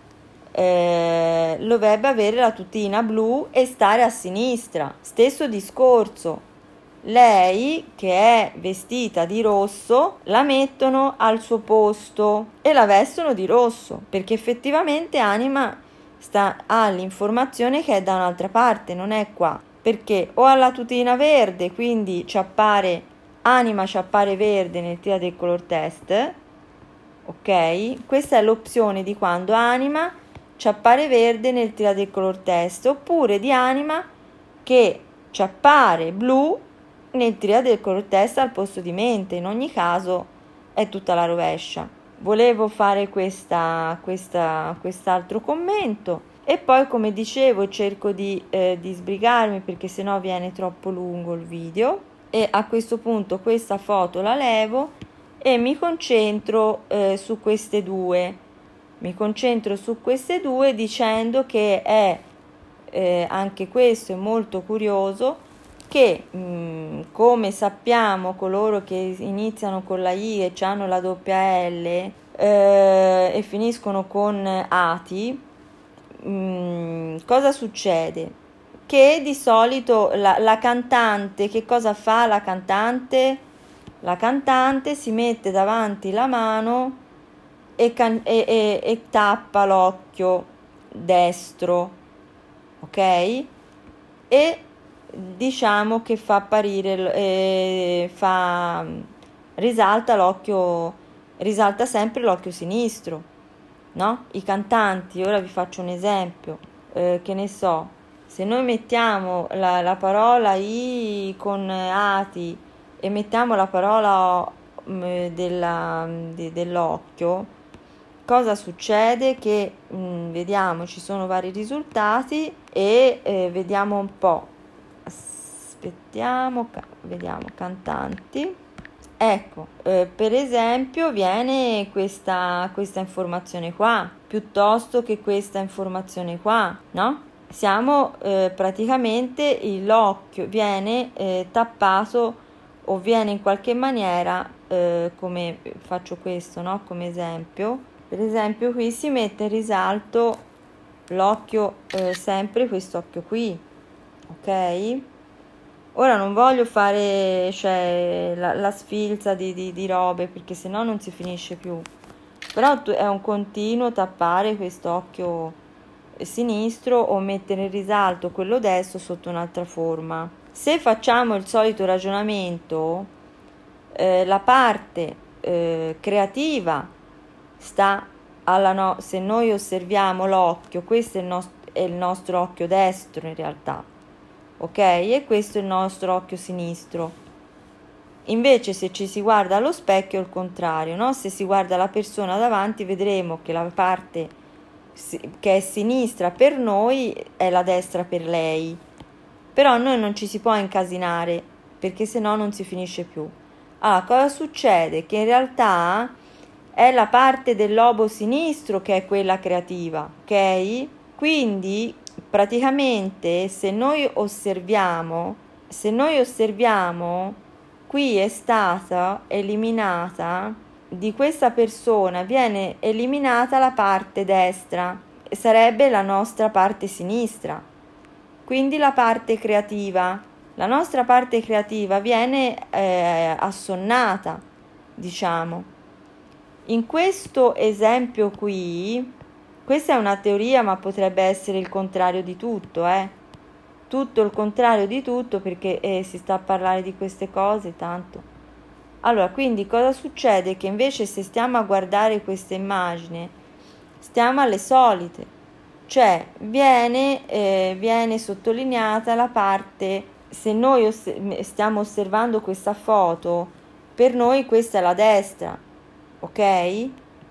eh, dovrebbe avere la tutina blu e stare a sinistra. Stesso discorso. Lei che è vestita di rosso la mettono al suo posto e la vestono di rosso perché effettivamente anima sta, ha l'informazione che è da un'altra parte, non è qua. Perché o ha la tutina verde, quindi ci appare anima ci appare verde nel tira del color test ok questa è l'opzione di quando anima ci appare verde nel tirato del color testo, oppure di anima che ci appare blu nel tirato del color testo al posto di mente. In ogni caso è tutta la rovescia. Volevo fare questa, questa, quest'altro commento e poi come dicevo cerco di, eh, di sbrigarmi perché sennò viene troppo lungo il video e a questo punto questa foto la levo e mi concentro eh, su queste due mi concentro su queste due dicendo che è eh, anche questo è molto curioso che mh, mm, come sappiamo coloro che iniziano con la I e hanno la doppia L eh, e finiscono con ati, mh, mm, cosa succede? Che di solito la, la cantante, che cosa fa la cantante? La cantante si mette davanti la mano e, can- e, e, e tappa l'occhio destro, ok? E diciamo che fa apparire, eh, fa, risalta l'occhio, risalta sempre l'occhio sinistro, no? I cantanti, ora vi faccio un esempio, eh, che ne so, se noi mettiamo la, la parola I con ati e mettiamo la parola o, della, de, dell'occhio, cosa succede? Che mh, mm, vediamo, ci sono vari risultati e eh, vediamo un po'. Aspettiamo, ca- vediamo cantanti. Ecco, eh, per esempio viene questa, questa informazione qua, piuttosto che questa informazione qua, no? Siamo eh, praticamente l'occhio viene eh, tappato o viene in qualche maniera, eh, come faccio questo, no? Come esempio, per esempio qui si mette in risalto l'occhio eh, sempre questo occhio qui ok ora non voglio fare cioè, la, la sfilza di, di, di robe perché sennò non si finisce più però è un continuo tappare questo occhio eh, sinistro o mettere in risalto quello destro sotto un'altra forma se facciamo il solito ragionamento eh, la parte eh, creativa sta alla no- se noi osserviamo l'occhio, questo è il, no- è il nostro occhio destro in realtà, ok? E questo è il nostro occhio sinistro. Invece se ci si guarda allo specchio è il contrario, no? se si guarda la persona davanti vedremo che la parte che è sinistra per noi è la destra per lei, però noi non ci si può incasinare perché se no non si finisce più. Allora ah, cosa succede? Che in realtà è la parte del lobo sinistro che è quella creativa, ok? Quindi praticamente se noi osserviamo, se noi osserviamo, qui è stata eliminata di questa persona, viene eliminata la parte destra, sarebbe la nostra parte sinistra, quindi la parte creativa. La nostra parte creativa viene eh, assonnata, diciamo in questo esempio qui, questa è una teoria ma potrebbe essere il contrario di tutto, eh? Tutto il contrario di tutto perché eh, si sta a parlare di queste cose tanto. Allora, quindi cosa succede? Che invece se stiamo a guardare questa immagine, stiamo alle solite. Cioè, viene, eh, viene sottolineata la parte, se noi os- stiamo osservando questa foto, per noi questa è la destra, ok?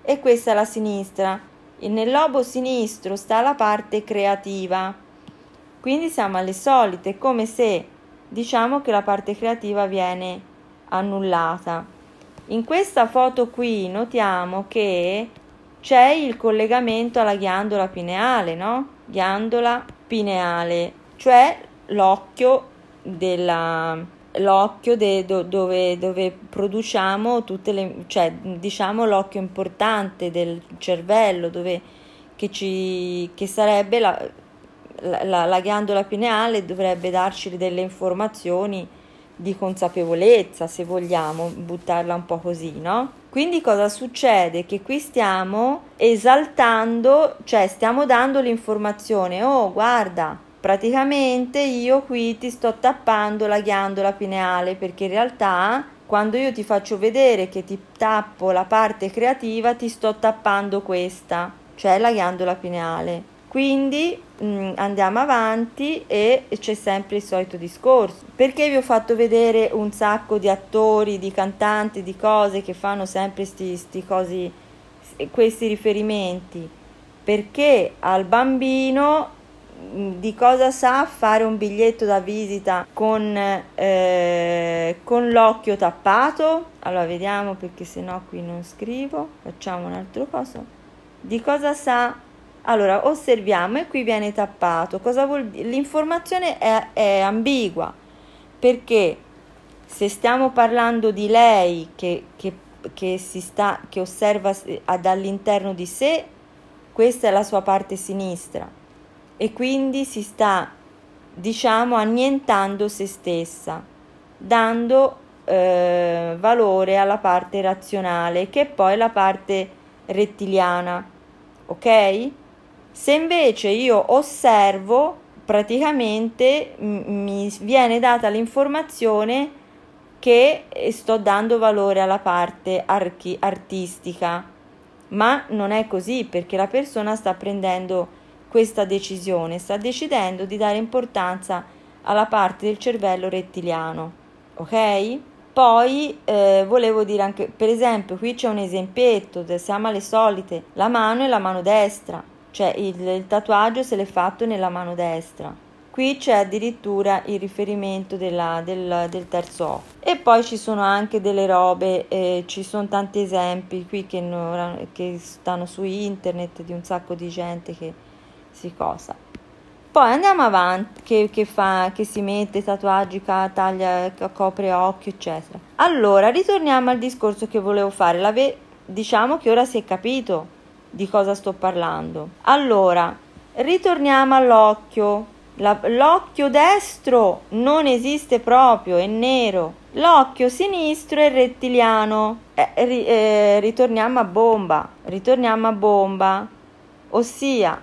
E questa è la sinistra. E nel lobo sinistro sta la parte creativa. Quindi siamo alle solite, come se diciamo che la parte creativa viene annullata. In questa foto qui notiamo che c'è il collegamento alla ghiandola pineale, no? Ghiandola pineale, cioè l'occhio della l'occhio de, do, dove, dove, produciamo tutte le, cioè diciamo l'occhio importante del cervello, dove, che, ci, che sarebbe la, la, la ghiandola pineale, dovrebbe darci delle informazioni di consapevolezza, se vogliamo buttarla un po' così, no? Quindi cosa succede? Che qui stiamo esaltando, cioè stiamo dando l'informazione, oh guarda, praticamente io qui ti sto tappando la ghiandola pineale perché in realtà quando io ti faccio vedere che ti tappo la parte creativa ti sto tappando questa cioè la ghiandola pineale quindi mh, mm, andiamo avanti e c'è sempre il solito discorso perché vi ho fatto vedere un sacco di attori di cantanti di cose che fanno sempre sti, sti cosi, questi riferimenti perché al bambino di cosa sa fare un biglietto da visita con, eh, con l'occhio tappato. Allora vediamo perché se no qui non scrivo. Facciamo un altro coso. Di cosa sa? Allora osserviamo e qui viene tappato. Cosa vuol dire? L'informazione è, è ambigua perché se stiamo parlando di lei che, che, che si sta, che osserva dall'interno di sé, questa è la sua parte sinistra e quindi si sta, diciamo, annientando se stessa, dando eh, valore alla parte razionale, che è poi la parte rettiliana. Ok? Se invece io osservo, praticamente mi viene data l'informazione che eh, sto dando valore alla parte archi- artistica, ma non è così perché la persona sta prendendo questa decisione, sta decidendo di dare importanza alla parte del cervello rettiliano. Ok? Poi eh, volevo dire anche, per esempio, qui c'è un esempietto, siamo alle solite, la mano è la mano destra, cioè il, il tatuaggio se l'è fatto nella mano destra. Qui c'è addirittura il riferimento della, del, del, terzo O. E poi ci sono anche delle robe, eh, ci sono tanti esempi qui che, non, che stanno su internet di un sacco di gente che qualsiasi cosa. Poi andiamo avanti, che, che, fa, che si mette tatuaggi, taglia, copre occhio, eccetera. Allora, ritorniamo al discorso che volevo fare. La ve- diciamo che ora si è capito di cosa sto parlando. Allora, ritorniamo all'occhio. La, l'occhio destro non esiste proprio, è nero. L'occhio sinistro è rettiliano. Eh, ri, eh, ritorniamo a bomba. Ritorniamo a bomba. Ossia,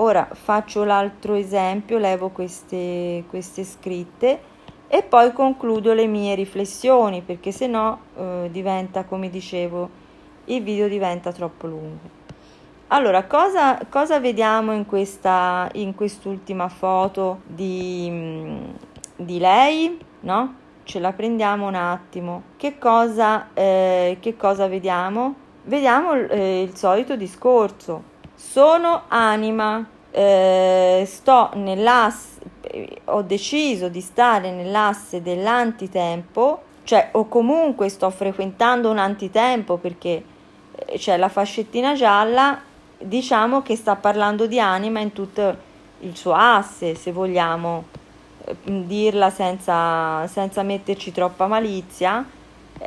ora faccio l'altro esempio levo queste, queste scritte e poi concludo le mie riflessioni perché se no eh, diventa come dicevo il video diventa troppo lungo allora cosa, cosa vediamo in questa in quest'ultima foto di, mm, di lei no ce la prendiamo un attimo che cosa, eh, che cosa vediamo vediamo eh, il solito discorso sono anima, eh, sto nell'asse, ho deciso di stare nell'asse dell'antitempo, cioè o comunque sto frequentando un antitempo perché eh, c'è cioè, la fascettina gialla, diciamo che sta parlando di anima in tutto il suo asse, se vogliamo eh, dirla senza, senza metterci troppa malizia,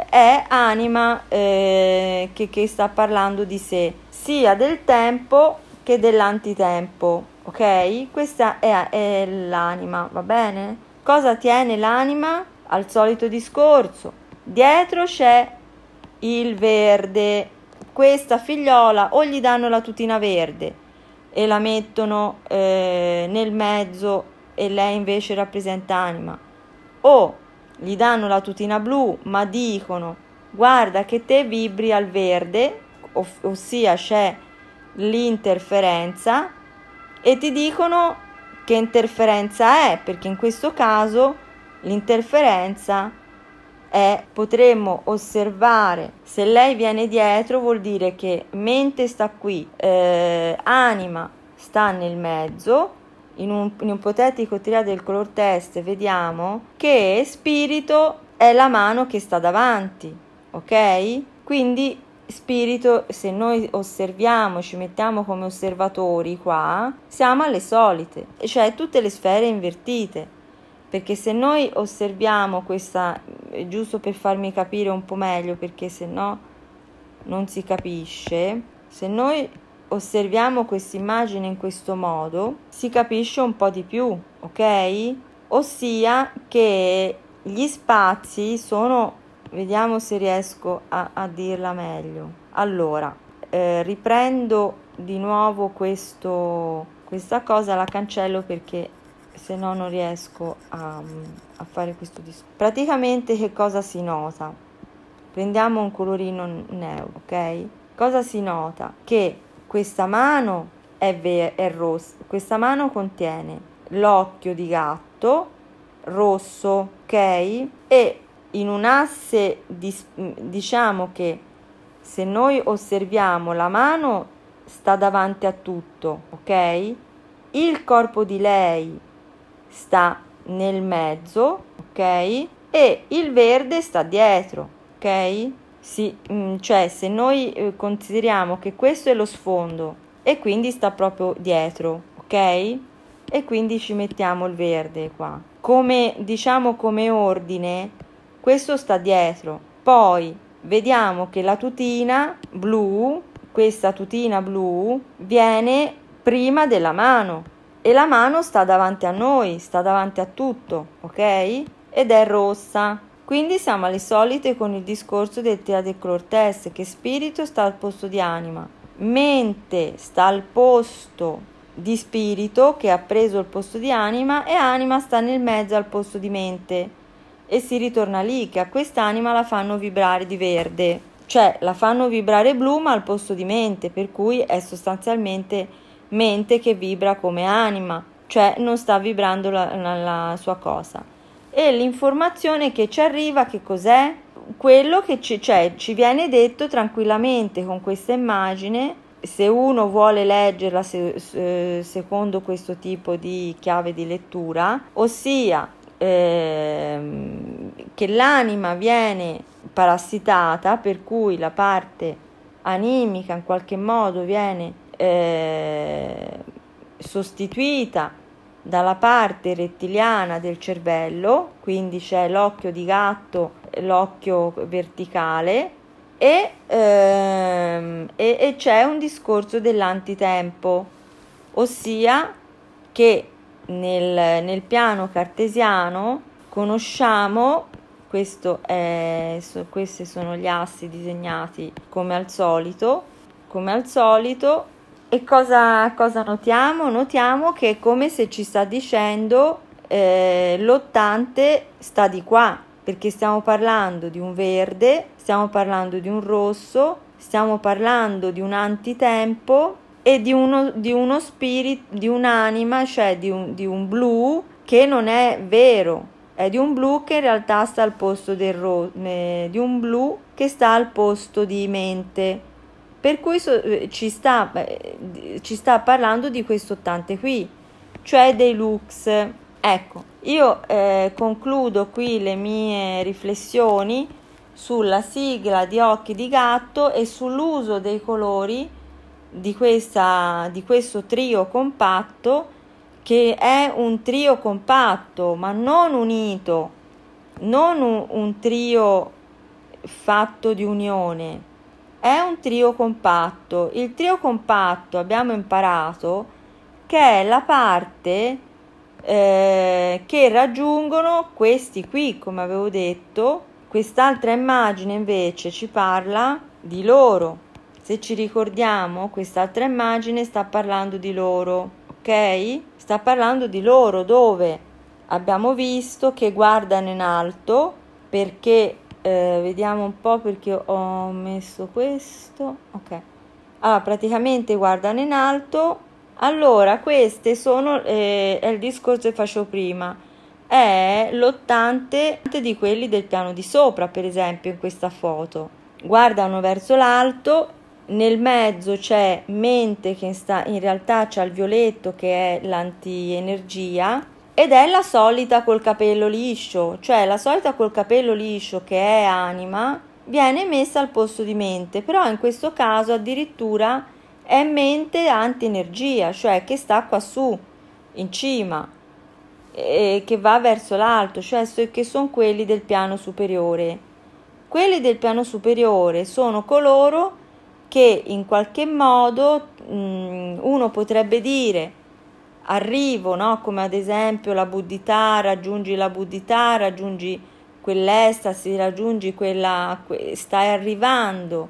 è anima eh, che, che sta parlando di sé sia del tempo che dell'antitempo, ok? Questa è, è l'anima, va bene? Cosa tiene l'anima? Al solito discorso. Dietro c'è il verde. Questa figliola o gli danno la tutina verde e la mettono eh, nel mezzo e lei invece rappresenta anima. O gli danno la tutina blu ma dicono guarda che te vibri al verde ossia c'è l'interferenza e ti dicono che interferenza è, perché in questo caso l'interferenza è potremmo osservare se lei viene dietro vuol dire che mente sta qui, eh, anima sta nel mezzo. In un, in un ipotetico teoria del color test vediamo che spirito è la mano che sta davanti, ok? Quindi spirito, se noi osserviamo, ci mettiamo come osservatori qua, siamo alle solite, cioè tutte le sfere invertite. Perché se noi osserviamo questa, giusto per farmi capire un po' meglio, perché se no non si capisce, se noi osserviamo questa immagine in questo modo, si capisce un po' di più, ok? Ossia che gli spazi sono Vediamo se riesco a, a dirla meglio. Allora, eh, riprendo di nuovo questo, questa cosa, la cancello perché se no non riesco a, a fare questo discorso. Praticamente che cosa si nota? Prendiamo un colorino neo, ok? Cosa si nota? Che questa mano è, è rossa, questa mano contiene l'occhio di gatto rosso, ok? E in un asse di, diciamo che se noi osserviamo la mano sta davanti a tutto, ok? Il corpo di lei sta nel mezzo, ok? E il verde sta dietro, ok? Sì, mm, cioè se noi eh, consideriamo che questo è lo sfondo e quindi sta proprio dietro, ok? E quindi ci mettiamo il verde qua. Come diciamo come ordine questo sta dietro. Poi vediamo che la tutina blu, questa tutina blu, viene prima della mano e la mano sta davanti a noi, sta davanti a tutto, ok? Ed è rossa. Quindi siamo alle solite con il discorso del teadeclortest che spirito sta al posto di anima, mente sta al posto di spirito che ha preso il posto di anima e anima sta nel mezzo al posto di mente e si ritorna lì che a quest'anima la fanno vibrare di verde, cioè la fanno vibrare blu ma al posto di mente, per cui è sostanzialmente mente che vibra come anima, cioè non sta vibrando la, la, la sua cosa. E l'informazione che ci arriva, che cos'è? Quello che ci, cioè, ci viene detto tranquillamente con questa immagine, se uno vuole leggerla se, se, eh, secondo questo tipo di chiave di lettura, ossia ehm, che l'anima viene parassitata, per cui la parte animica in qualche modo viene eh, sostituita dalla parte rettiliana del cervello, quindi c'è l'occhio di gatto, l'occhio verticale e, ehm, e, e c'è un discorso dell'antitempo, ossia che nel, nel piano cartesiano conosciamo questo è, so, questi sono gli assi disegnati come al solito, come al solito. E cosa, cosa notiamo? Notiamo che è come se ci sta dicendo eh, l'ottante sta di qua, perché stiamo parlando di un verde, stiamo parlando di un rosso, stiamo parlando di un antitempo e di uno, di uno spirito, di un'anima, cioè di un, di un blu che non è vero, è di un blu che in realtà sta al posto del rosso, eh, di un blu che sta al posto di mente. Per cui so, eh, ci, sta, ci sta parlando di questo tante qui, cioè dei lux. Ecco, io eh, concludo qui le mie riflessioni sulla sigla di Occhi di Gatto e sull'uso dei colori di, questa, di questo trio compatto che è un trio compatto ma non unito, non un, un trio fatto di unione, è un trio compatto. Il trio compatto abbiamo imparato che è la parte eh, che raggiungono questi qui, come avevo detto. Quest'altra immagine invece ci parla di loro. Se ci ricordiamo, quest'altra immagine sta parlando di loro, ok? Sta parlando di loro dove abbiamo visto che guardano in alto perché eh, vediamo un po' perché ho messo questo, ok? Allora, ah, praticamente guardano in alto. Allora, queste sono eh, è il discorso che facevo prima. È l'ottante di quelli del piano di sopra, per esempio, in questa foto. Guardano verso l'alto nel mezzo c'è mente che sta, in realtà c'è il violetto che è l'antienergia ed è la solita col capello liscio, cioè la solita col capello liscio che è anima viene messa al posto di mente, però in questo caso addirittura è mente antienergia, cioè che sta quassù in cima, e che va verso l'alto, cioè che sono quelli del piano superiore. Quelli del piano superiore sono coloro che che in qualche modo mh, uno potrebbe dire arrivo, no? come ad esempio la buddhità, raggiungi la buddhità, raggiungi quell'estasi, raggiungi quella, que- stai arrivando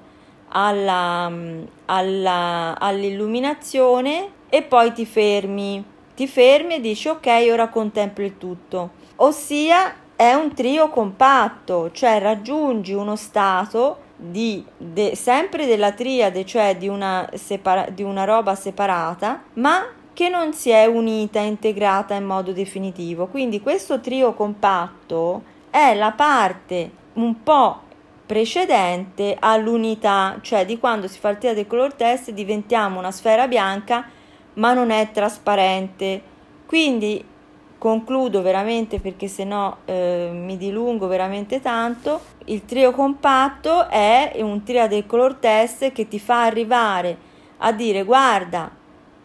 alla, alla, all'illuminazione e poi ti fermi, ti fermi e dici ok, ora contemplo il tutto. Ossia è un trio compatto, cioè raggiungi uno stato di de, sempre della triade, cioè di una, separa, di una roba separata, ma che non si è unita, integrata in modo definitivo. Quindi questo trio compatto è la parte un po' precedente all'unità, cioè di quando si fa il triade color test diventiamo una sfera bianca ma non è trasparente. Quindi concludo veramente perché sennò eh, mi dilungo veramente tanto. Il trio compatto è un trio del color test che ti fa arrivare a dire guarda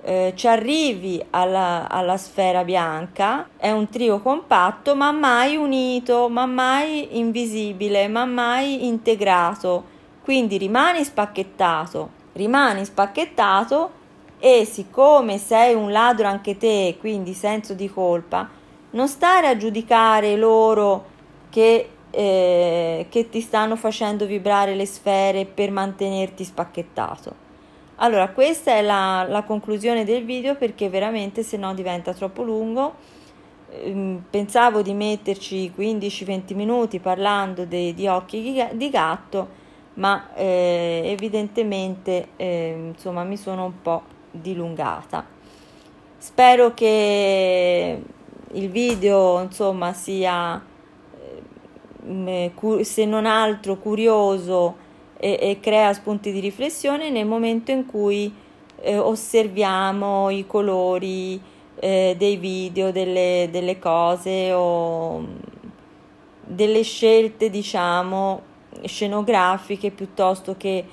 eh, ci arrivi alla, alla, sfera bianca, è un trio compatto ma mai unito, ma mai invisibile, ma mai integrato, quindi rimani spacchettato, rimani spacchettato e siccome sei un ladro anche te, quindi senso di colpa, non stare a giudicare loro che, eh, che ti stanno facendo vibrare le sfere per mantenerti spacchettato. Allora, questa è la, la, conclusione del video perché veramente se no diventa troppo lungo. Ehm, pensavo di metterci 15-20 minuti parlando de, di occhi di gatto, ma eh, evidentemente eh, insomma mi sono un po' dilungata. Spero che il video insomma sia ehm, eh, se non altro curioso e, e crea spunti di riflessione nel momento in cui eh, osserviamo i colori eh, dei video, delle, delle cose o mm, delle scelte diciamo scenografiche piuttosto che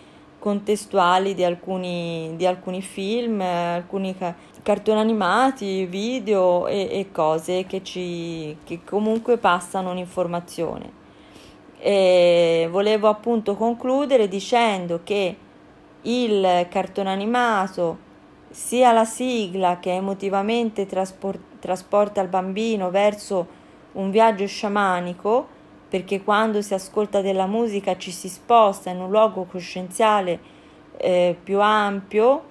contestuali di alcuni, di alcuni film, eh, alcuni ca- cartoni animati, video e, e cose che, ci, che comunque passano un'informazione. E volevo appunto concludere dicendo che il cartone animato, sia la sigla che emotivamente traspor- trasporta il bambino verso un viaggio sciamanico, perché quando si ascolta della musica ci si sposta in un luogo coscienziale eh, più ampio,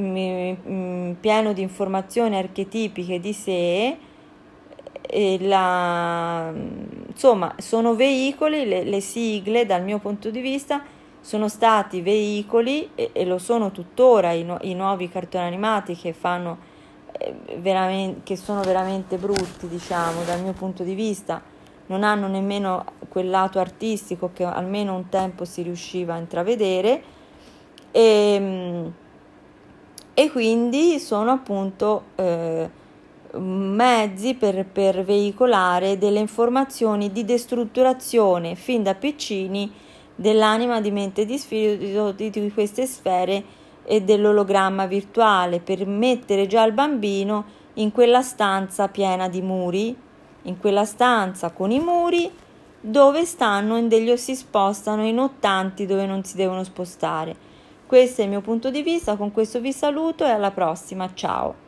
mm, mm, pieno di informazioni archetipiche di sé, la, insomma, sono veicoli, le, le, sigle dal mio punto di vista sono stati veicoli e, e lo sono tuttora i, no, i, nuovi cartoni animati che fanno eh, veramente, che sono veramente brutti, diciamo, dal mio punto di vista non hanno nemmeno quel lato artistico che almeno un tempo si riusciva a intravedere e, ehm, e quindi sono appunto eh, mezzi per, per, veicolare delle informazioni di destrutturazione fin da piccini dell'anima di mente e di spirito di, di queste sfere e dell'ologramma virtuale per mettere già il bambino in quella stanza piena di muri in quella stanza con i muri dove stanno e degli si spostano in ottanti dove non si devono spostare. Questo è il mio punto di vista, con questo vi saluto e alla prossima, ciao!